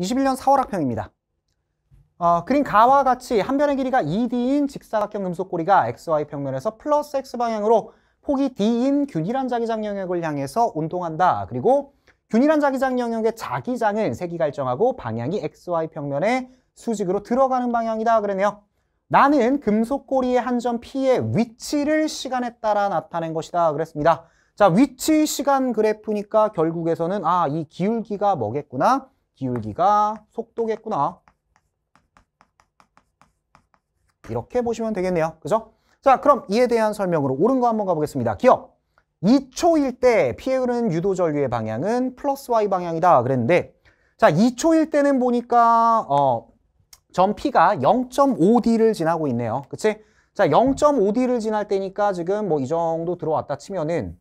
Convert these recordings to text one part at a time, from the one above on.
21년 4월 학평입니다. 어, 그림 가와 같이 한 변의 길이가 2D인 직사각형 금속고리가 XY 평면에서 플러스 X 방향으로 폭이 D인 균일한 자기장 영역을 향해서 운동한다. 그리고 균일한 자기장 영역의 자기장은 색이 결정하고 방향이 XY 평면에 수직으로 들어가는 방향이다 그랬네요 나는 금속고리의 한 점 P의 위치를 시간에 따라 나타낸 것이다 그랬습니다. 자 위치 시간 그래프니까 결국에서는 아이 기울기가 뭐겠구나 기울기가 속도겠구나. 이렇게 보시면 되겠네요. 그죠? 자, 그럼 이에 대한 설명으로 옳은 거 한번 가보겠습니다. 기억! 2초일 때 피해 흐르는 유도 전류의 방향은 플러스 y 방향이다 그랬는데 자 2초일 때는 보니까 어, 점 P가 0.5D를 지나고 있네요. 그치? 자 0.5D를 지날 때니까 지금 뭐 이 정도 들어왔다 치면은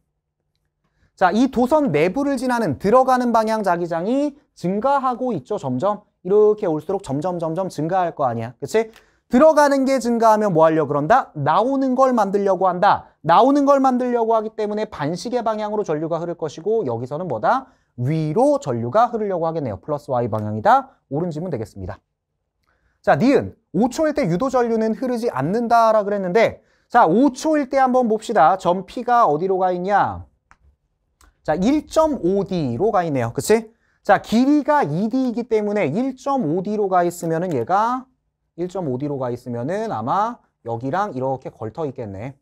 자이 도선 내부를 지나는 들어가는 방향 자기장이 증가하고 있죠. 점점 이렇게 올수록 점점 점점 증가할 거 아니야. 그치? 들어가는 게 증가하면 뭐 하려고 그런다? 나오는 걸 만들려고 한다. 나오는 걸 만들려고 하기 때문에 반시계 방향으로 전류가 흐를 것이고 여기서는 뭐다? 위로 전류가 흐르려고 하겠네요. 플러스 y 방향이다. 옳은 질문 되겠습니다. 자, 니은. 5초일 때 유도 전류는 흐르지 않는다라 그랬는데 자, 5초일 때 한번 봅시다. 점 P가 어디로 가 있냐? 자, 1.5D로 가 있네요. 그치? 자, 길이가 2D이기 때문에 1.5D로 가 있으면은 얘가 1.5D로 가 있으면은 아마 여기랑 이렇게 걸터 있겠네.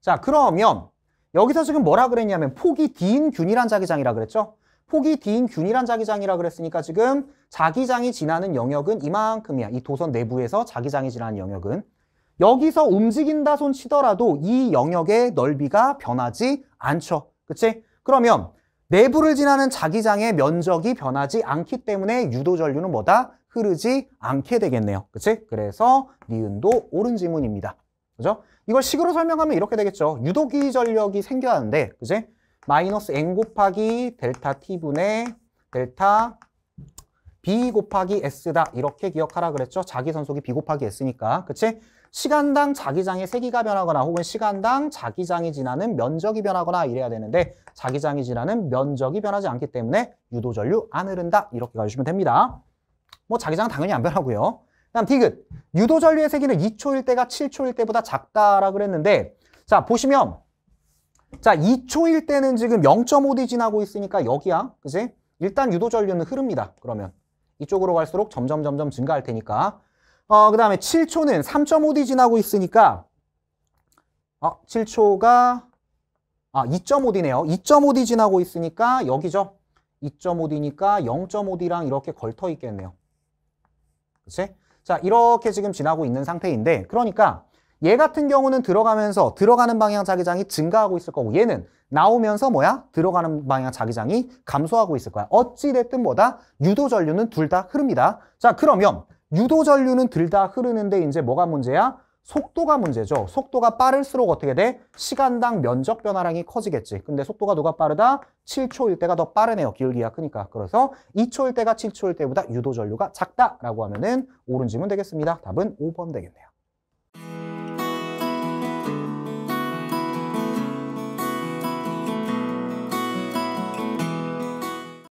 자, 그러면 여기서 지금 뭐라 그랬냐면 폭이 D인 균일한 자기장이라 그랬죠? 폭이 D인 균일한 자기장이라 그랬으니까 지금 자기장이 지나는 영역은 이만큼이야. 이 도선 내부에서 자기장이 지나는 영역은. 여기서 움직인다 손 치더라도 이 영역의 넓이가 변하지 않죠. 그치? 그러면 내부를 지나는 자기장의 면적이 변하지 않기 때문에 유도 전류는 뭐다? 흐르지 않게 되겠네요. 그치? 그래서 니은도 옳은 지문입니다. 그죠? 이걸 식으로 설명하면 이렇게 되겠죠. 유도기 전력이 생겨야 하는데, 그지? 마이너스 n 곱하기 델타 t분의 델타 B 곱하기 S다 이렇게 기억하라 그랬죠. 자기 선속이 B 곱하기 S니까. 그치? 시간당 자기장의 세기가 변하거나 혹은 시간당 자기장이 지나는 면적이 변하거나 이래야 되는데 자기장이 지나는 면적이 변하지 않기 때문에 유도전류 안 흐른다 이렇게 가주시면 됩니다. 뭐 자기장 당연히 안 변하고요. 그 다음 디귿. 유도전류의 세기는 2초일 때가 7초일 때보다 작다라 그랬는데 자 보시면 자 2초일 때는 지금 0.5D 지나고 있으니까 여기야. 그지? 일단 유도전류는 흐릅니다. 그러면 이쪽으로 갈수록 점점 점점 증가할 테니까 어, 그 다음에 7초는 3.5D 지나고 있으니까 어, 7초가 아 2.5D네요 2.5D 지나고 있으니까 여기죠 2.5D니까 0.5D랑 이렇게 걸터 있겠네요 그치? 자 이렇게 지금 지나고 있는 상태인데 그러니까 얘 같은 경우는 들어가면서 들어가는 방향 자기장이 증가하고 있을 거고 얘는 나오면서 뭐야? 들어가는 방향 자기장이 감소하고 있을 거야. 어찌됐든 뭐다? 유도 전류는 둘 다 흐릅니다. 자, 그러면 유도 전류는 둘 다 흐르는데 이제 뭐가 문제야? 속도가 문제죠. 속도가 빠를수록 어떻게 돼? 시간당 면적 변화량이 커지겠지. 근데 속도가 누가 빠르다? 7초일 때가 더 빠르네요. 기울기가 크니까. 그래서 2초일 때가 7초일 때보다 유도 전류가 작다라고 하면은 옳은 질문 되겠습니다. 답은 5번 되겠네요.